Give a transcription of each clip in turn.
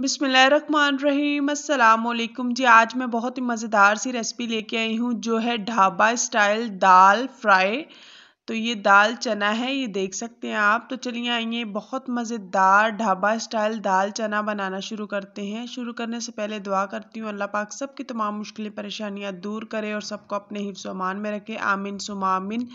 बिसमीम जी आज मैं बहुत ही मज़ेदार सी रेसिपी लेके आई हूँ जो है ढाबा स्टाइल दाल फ्राई तो ये दाल चना है ये देख सकते हैं आप तो चलिए आइए बहुत मज़ेदार ढाबा स्टाइल दाल चना बनाना शुरू करते हैं शुरू करने से पहले दुआ करती हूँ अल्लाह पाक सब की तमाम मुश्किलें परेशानियाँ दूर करे और सबको अपने हिफ्स अमान में रखे आमिन सुमामिन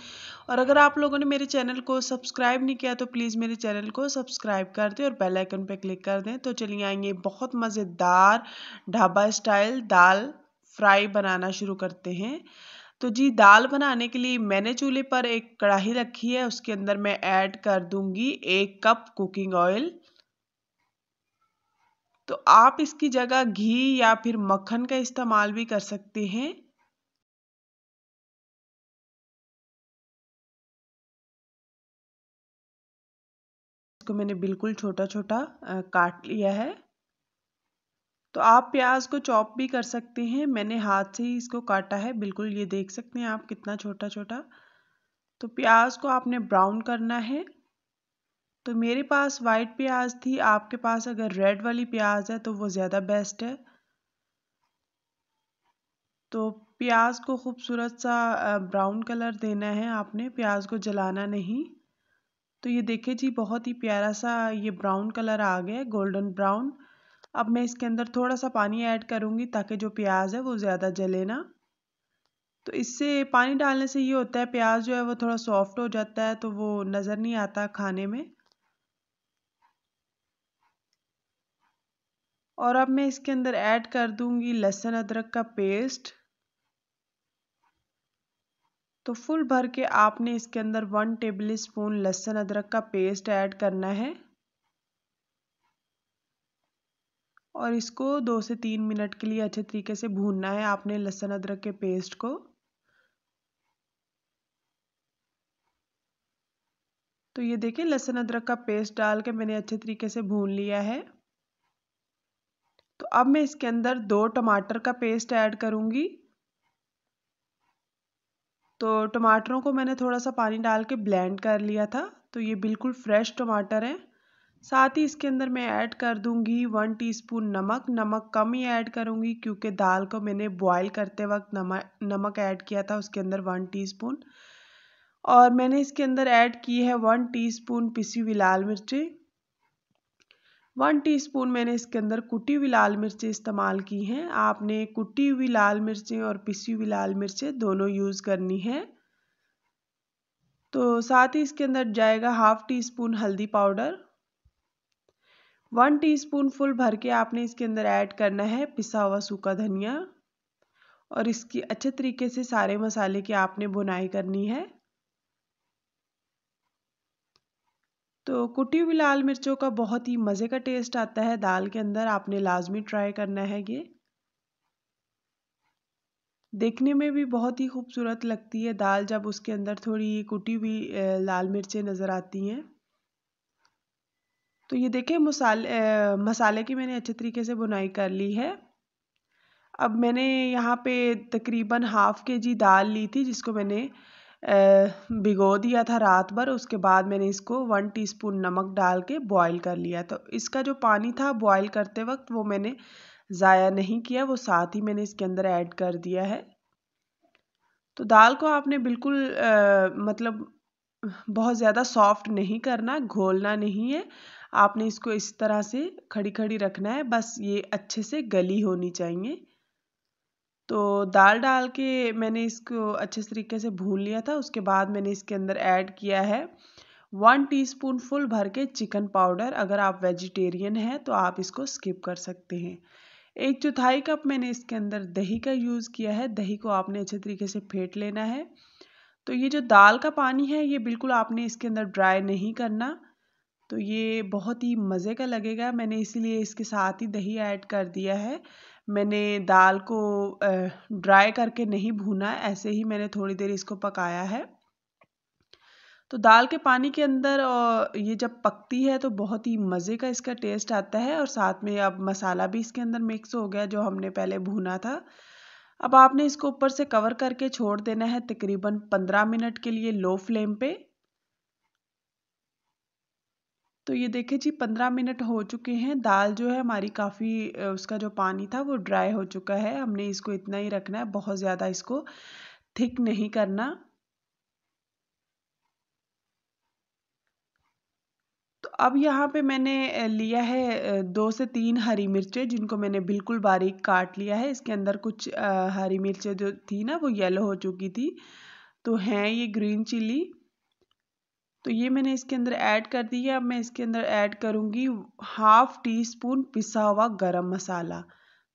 और अगर आप लोगों ने मेरे चैनल को सब्सक्राइब नहीं किया तो प्लीज़ मेरे चैनल को सब्सक्राइब कर दें और बेलाइकन पर क्लिक कर दें तो चलिए आइए बहुत मज़ेदार ढाबा स्टाइल दाल फ्राई बनाना शुरू करते हैं तो जी दाल बनाने के लिए मैंने चूल्हे पर एक कढ़ाई रखी है उसके अंदर मैं ऐड कर दूंगी एक कप कुकिंग ऑयल तो आप इसकी जगह घी या फिर मक्खन का इस्तेमाल भी कर सकते हैं इसको मैंने बिल्कुल छोटा छोटा काट लिया है तो आप प्याज को चॉप भी कर सकते हैं मैंने हाथ से ही इसको काटा है बिल्कुल ये देख सकते हैं आप कितना छोटा छोटा तो प्याज को आपने ब्राउन करना है तो मेरे पास वाइट प्याज थी आपके पास अगर रेड वाली प्याज है तो वो ज़्यादा बेस्ट है तो प्याज को खूबसूरत सा ब्राउन कलर देना है आपने प्याज को जलाना नहीं तो ये देखे जी बहुत ही प्यारा सा ये ब्राउन कलर आ गया गोल्डन ब्राउन अब मैं इसके अंदर थोड़ा सा पानी ऐड करूँगी ताकि जो प्याज है वो ज़्यादा जले ना तो इससे पानी डालने से ये होता है प्याज जो है वो थोड़ा सॉफ्ट हो जाता है तो वो नज़र नहीं आता खाने में और अब मैं इसके अंदर ऐड कर दूंगी लहसुन अदरक का पेस्ट तो फुल भर के आपने इसके अंदर वन टेबल स्पून लहसुन अदरक का पेस्ट ऐड करना है और इसको दो से तीन मिनट के लिए अच्छे तरीके से भूनना है आपने लहसुन अदरक के पेस्ट को तो ये देखिए लहसुन अदरक का पेस्ट डाल के मैंने अच्छे तरीके से भून लिया है तो अब मैं इसके अंदर दो टमाटर का पेस्ट ऐड करूंगी तो टमाटरों को मैंने थोड़ा सा पानी डाल के ब्लेंड कर लिया था तो ये बिल्कुल फ्रेश टमाटर हैं साथ ही इसके अंदर मैं ऐड कर दूंगी वन टीस्पून नमक नमक कम ही ऐड करूंगी क्योंकि दाल को मैंने बॉईल करते वक्त नमक नमक ऐड किया था उसके अंदर वन टीस्पून और मैंने इसके अंदर ऐड की है वन टीस्पून पिसी हुई लाल मिर्ची वन टीस्पून मैंने इसके अंदर कुटी हुई लाल मिर्चें इस्तेमाल की हैं आपने कुटी हुई लाल मिर्चें और पिसी हुई लाल मिर्चें दोनों यूज़ करनी है तो साथ ही इसके अंदर जाएगा हाफ़ टी स्पून हल्दी पाउडर वन स्पून फुल भर के आपने इसके अंदर ऐड करना है पिसा हुआ सूखा धनिया और इसकी अच्छे तरीके से सारे मसाले की आपने बुनाई करनी है तो कुटी हुई लाल मिर्चों का बहुत ही मज़े का टेस्ट आता है दाल के अंदर आपने लाजमी ट्राई करना है ये देखने में भी बहुत ही खूबसूरत लगती है दाल जब उसके अंदर थोड़ी कुटी हुई लाल मिर्चें नज़र आती हैं तो ये देखिए मसाले मसाले की मैंने अच्छे तरीके से बुनाई कर ली है अब मैंने यहाँ पे तकरीबन हाफ़ के जी दाल ली थी जिसको मैंने भिगो दिया था रात भर उसके बाद मैंने इसको वन टीस्पून नमक डाल के बॉयल कर लिया तो इसका जो पानी था बॉयल करते वक्त वो मैंने ज़ाया नहीं किया वो साथ ही मैंने इसके अंदर ऐड कर दिया है तो दाल को आपने बिल्कुल आ, मतलब बहुत ज़्यादा सॉफ्ट नहीं करना घोलना नहीं है आपने इसको इस तरह से खड़ी खड़ी रखना है बस ये अच्छे से गली होनी चाहिए तो दाल डाल के मैंने इसको अच्छे तरीके से भून लिया था उसके बाद मैंने इसके अंदर ऐड किया है वन टीस्पून फुल भर के चिकन पाउडर अगर आप वेजिटेरियन हैं तो आप इसको स्किप कर सकते हैं एक चौथाई कप मैंने इसके अंदर दही का यूज़ किया है दही को आपने अच्छे तरीके से फेंट लेना है तो ये जो दाल का पानी है ये बिल्कुल आपने इसके अंदर ड्राई नहीं करना तो ये बहुत ही मज़े का लगेगा मैंने इसीलिए इसके साथ ही दही ऐड कर दिया है मैंने दाल को ड्राई करके नहीं भूना ऐसे ही मैंने थोड़ी देर इसको पकाया है तो दाल के पानी के अंदर और ये जब पकती है तो बहुत ही मज़े का इसका टेस्ट आता है और साथ में अब मसाला भी इसके अंदर मिक्स हो गया जो हमने पहले भुना था अब आपने इसको ऊपर से कवर करके छोड़ देना है तकरीबन पंद्रह मिनट के लिए लो फ्लेम पे तो ये देखे जी पंद्रह मिनट हो चुके हैं दाल जो है हमारी काफ़ी उसका जो पानी था वो ड्राई हो चुका है हमने इसको इतना ही रखना है बहुत ज़्यादा इसको थिक नहीं करना तो अब यहाँ पे मैंने लिया है दो से तीन हरी मिर्चें जिनको मैंने बिल्कुल बारीक काट लिया है इसके अंदर कुछ हरी मिर्चें जो थी ना वो येलो हो चुकी थी तो हैं ये ग्रीन चिली तो ये मैंने इसके अंदर ऐड कर दी है अब मैं इसके अंदर ऐड करूँगी हाफ़ टी स्पून पिसा हुआ गरम मसाला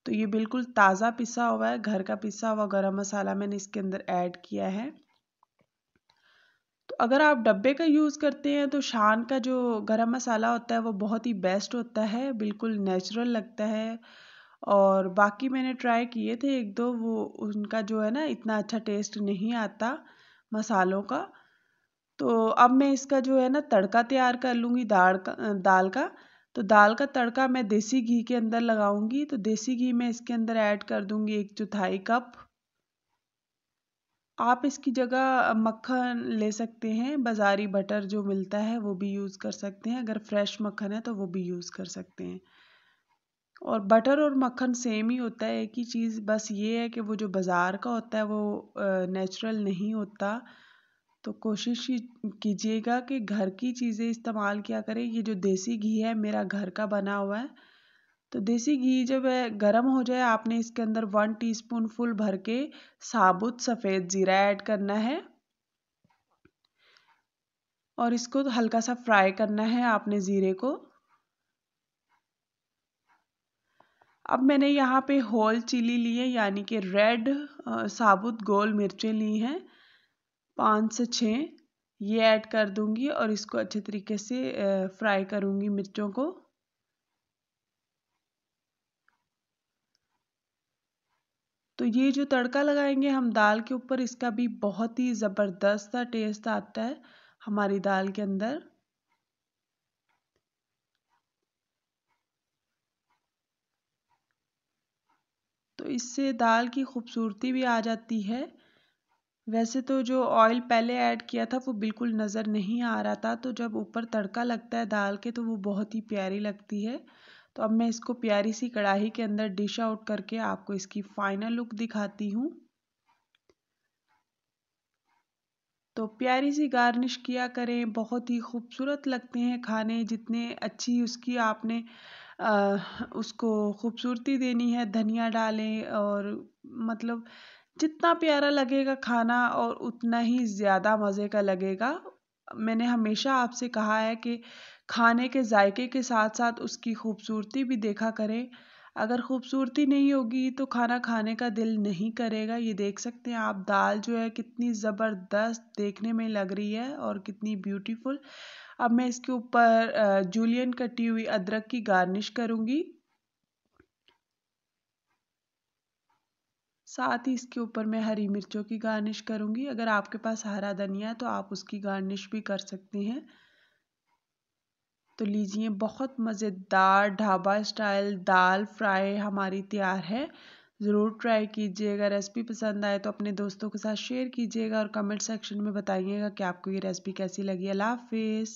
तो ये बिल्कुल ताज़ा पिसा हुआ है घर का पिसा हुआ गरम मसाला मैंने इसके अंदर ऐड किया है तो अगर आप डब्बे का यूज़ करते हैं तो शान का जो गरम मसाला होता है वो बहुत ही बेस्ट होता है बिल्कुल नेचुरल लगता है और बाकी मैंने ट्राई किए थे एक दो वो उनका जो है ना इतना अच्छा टेस्ट नहीं आता मसालों का तो अब मैं इसका जो है ना तड़का तैयार कर लूँगी दाल का दाल का तो दाल का तड़का मैं देसी घी के अंदर लगाऊंगी तो देसी घी मैं इसके अंदर ऐड कर दूंगी एक चौथाई कप आप इसकी जगह मक्खन ले सकते हैं बाज़ारी बटर जो मिलता है वो भी यूज़ कर सकते हैं अगर फ्रेश मक्खन है तो वो भी यूज़ कर सकते हैं और बटर और मक्खन सेम ही होता है एक ही चीज़ बस ये है कि वो जो बाज़ार का होता है वो नेचुरल नहीं होता तो कोशिश कीजिएगा कि घर की चीज़ें इस्तेमाल किया करें ये जो देसी घी है मेरा घर का बना हुआ है तो देसी घी जब गर्म हो जाए आपने इसके अंदर वन टीस्पून फुल भर के साबुत सफ़ेद ज़ीरा ऐड करना है और इसको हल्का सा फ्राई करना है आपने ज़ीरे को अब मैंने यहाँ पे होल चिली ली है यानी कि रेड साबुत गोल मिर्चें ली हैं पाँच से छः ये ऐड कर दूंगी और इसको अच्छे तरीके से फ्राई करूंगी मिर्चों को तो ये जो तड़का लगाएंगे हम दाल के ऊपर इसका भी बहुत ही ज़बरदस्त सा टेस्ट आता है हमारी दाल के अंदर तो इससे दाल की खूबसूरती भी आ जाती है वैसे तो जो ऑयल पहले ऐड किया था वो बिल्कुल नज़र नहीं आ रहा था तो जब ऊपर तड़का लगता है दाल के तो वो बहुत ही प्यारी लगती है तो अब मैं इसको प्यारी सी कढ़ाई के अंदर डिश आउट करके आपको इसकी फाइनल लुक दिखाती हूँ तो प्यारी सी गार्निश किया करें बहुत ही खूबसूरत लगते हैं खाने जितने अच्छी उसकी आपने आ, उसको खूबसूरती देनी है धनिया डालें और मतलब जितना प्यारा लगेगा खाना और उतना ही ज़्यादा मज़े का लगेगा मैंने हमेशा आपसे कहा है कि खाने के जायके के साथ साथ उसकी खूबसूरती भी देखा करें अगर खूबसूरती नहीं होगी तो खाना खाने का दिल नहीं करेगा ये देख सकते हैं आप दाल जो है कितनी ज़बरदस्त देखने में लग रही है और कितनी ब्यूटीफुल अब मैं इसके ऊपर जूलियन कटी हुई अदरक की गार्निश करूँगी साथ ही इसके ऊपर मैं हरी मिर्चों की गार्निश करूँगी अगर आपके पास हरा धनिया है तो आप उसकी गार्निश भी कर सकते हैं तो लीजिए बहुत मज़ेदार ढाबा स्टाइल दाल फ्राई हमारी तैयार है ज़रूर ट्राई कीजिएगा रेसिपी पसंद आए तो अपने दोस्तों के साथ शेयर कीजिएगा और कमेंट सेक्शन में बताइएगा कि आपको ये रेसिपी कैसी लगी अल्लाह हाफिज़